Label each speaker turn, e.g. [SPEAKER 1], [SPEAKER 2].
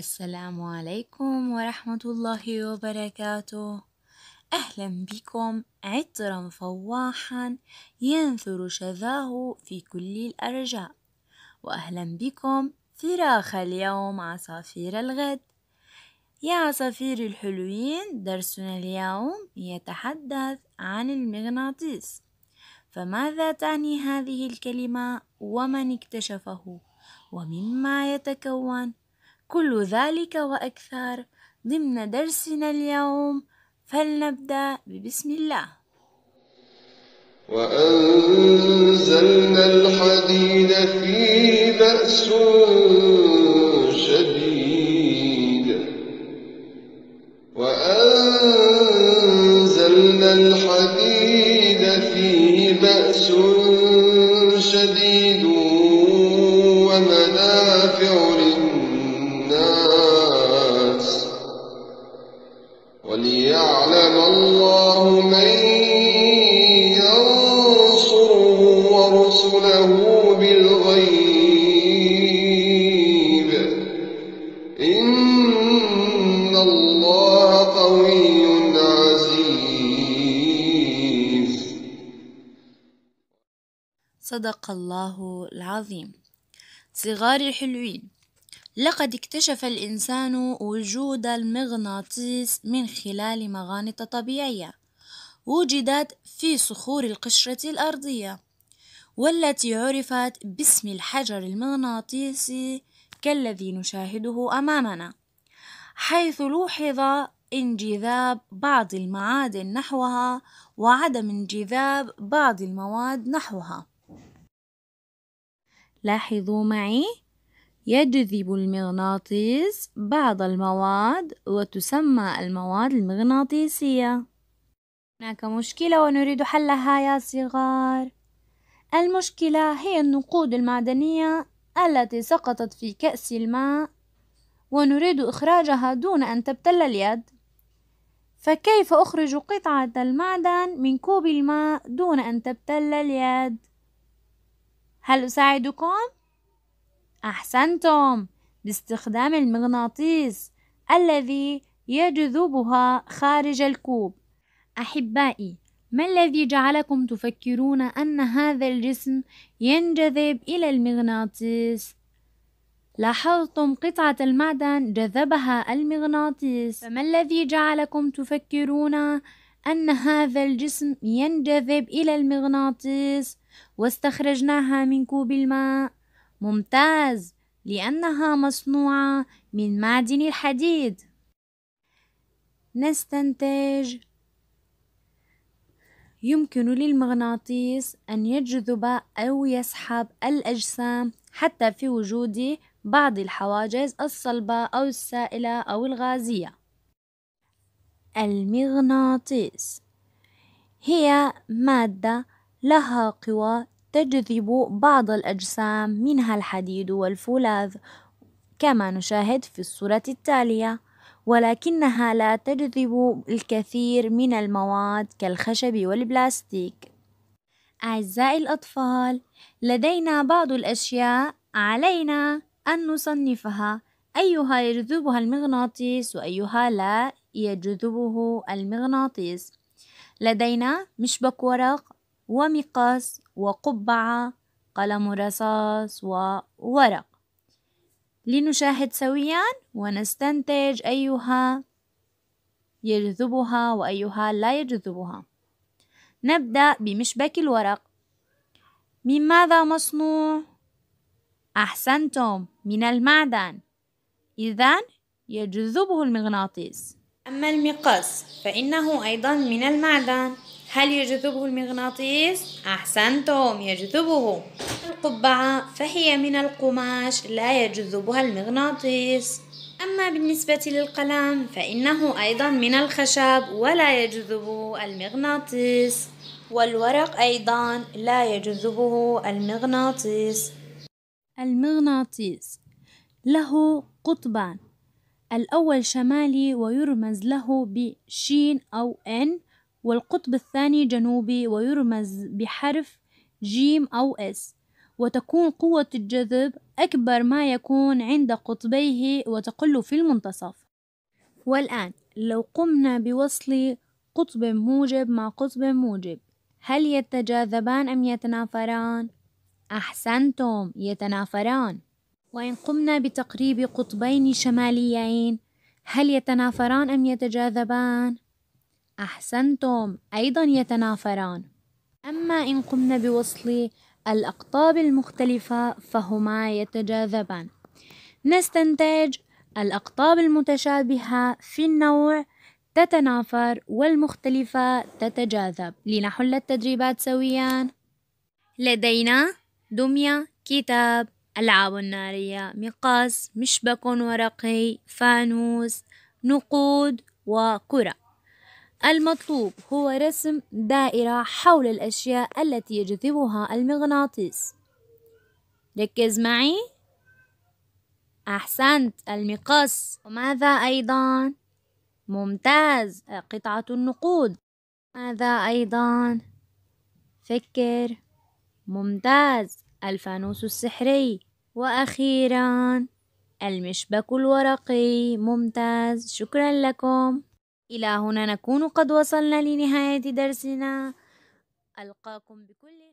[SPEAKER 1] السلام عليكم ورحمة الله وبركاته أهلا بكم عطرا فواحا ينثر شذاه في كل الأرجاء وأهلا بكم فراخ اليوم عصافير الغد يا عصافير الحلوين درسنا اليوم يتحدث عن المغناطيس فماذا تعني هذه الكلمة ومن اكتشفه ومما يتكون كل ذلك وأكثر ضمن درسنا اليوم فلنبدأ ببسم الله وأنزلنا الحديد في بأس شديد وأنزلنا الحديد في بأس شديد صدق الله العظيم صغار الحلوين لقد اكتشف الإنسان وجود المغناطيس من خلال مغانط طبيعية وجدت في صخور القشرة الأرضية والتي عرفت باسم الحجر المغناطيسي كالذي نشاهده أمامنا حيث لوحظ انجذاب بعض المعادن نحوها وعدم انجذاب بعض المواد نحوها لاحظوا معي يجذب المغناطيس بعض المواد وتسمى المواد المغناطيسية هناك مشكلة ونريد حلها يا صغار المشكلة هي النقود المعدنية التي سقطت في كأس الماء ونريد إخراجها دون أن تبتل اليد فكيف أخرج قطعة المعدن من كوب الماء دون أن تبتل اليد؟ هل أساعدكم؟ أحسنتم باستخدام المغناطيس الذي يجذبها خارج الكوب أحبائي ما الذي جعلكم تفكرون أن هذا الجسم ينجذب إلى المغناطيس؟ لاحظتم قطعة المعدن جذبها المغناطيس فما الذي جعلكم تفكرون أن هذا الجسم ينجذب إلى المغناطيس؟ واستخرجناها من كوب الماء ممتاز لأنها مصنوعة من معدن الحديد نستنتج يمكن للمغناطيس أن يجذب أو يسحب الأجسام حتى في وجود بعض الحواجز الصلبة أو السائلة أو الغازية المغناطيس هي مادة لها قوى تجذب بعض الأجسام منها الحديد والفولاذ كما نشاهد في الصورة التالية ولكنها لا تجذب الكثير من المواد كالخشب والبلاستيك أعزائي الأطفال لدينا بعض الأشياء علينا أن نصنفها أيها يجذبها المغناطيس وأيها لا يجذبه المغناطيس لدينا مشبك ورق ومقص وقبعة قلم رصاص وورق لنشاهد سويا ونستنتج أيها يجذبها وأيها لا يجذبها نبدأ بمشبك الورق من ماذا مصنوع؟ أحسنتم من المعدن إذا يجذبه المغناطيس أما المقص فإنه أيضا من المعدن هل يجذبه المغناطيس؟ أحسنتم يجذبه القبعة فهي من القماش لا يجذبها المغناطيس أما بالنسبة للقلم فإنه أيضا من الخشب ولا يجذبه المغناطيس والورق أيضا لا يجذبه المغناطيس المغناطيس له قطبان الأول شمالي ويرمز له بشين أو إن والقطب الثاني جنوبي ويرمز بحرف جيم أو اس وتكون قوة الجذب أكبر ما يكون عند قطبيه وتقل في المنتصف والآن لو قمنا بوصل قطب موجب مع قطب موجب هل يتجاذبان أم يتنافران؟ أحسنتم يتنافران وإن قمنا بتقريب قطبين شماليين هل يتنافران أم يتجاذبان؟ أحسنتم أيضا يتنافران أما إن قمنا بوصل الأقطاب المختلفة فهما يتجاذبان نستنتج الأقطاب المتشابهة في النوع تتنافر والمختلفة تتجاذب لنحل التدريبات سويا لدينا دمية كتاب ألعاب نارية مقاس مشبك ورقي فانوس نقود وكرة المطلوب هو رسم دائرة حول الأشياء التي يجذبها المغناطيس ركز معي أحسنت المقص وماذا أيضا؟ ممتاز قطعة النقود ماذا أيضا؟ فكر ممتاز الفانوس السحري وأخيرا المشبك الورقي ممتاز شكرا لكم إلى هنا نكون قد وصلنا لنهاية درسنا ألقاكم بكل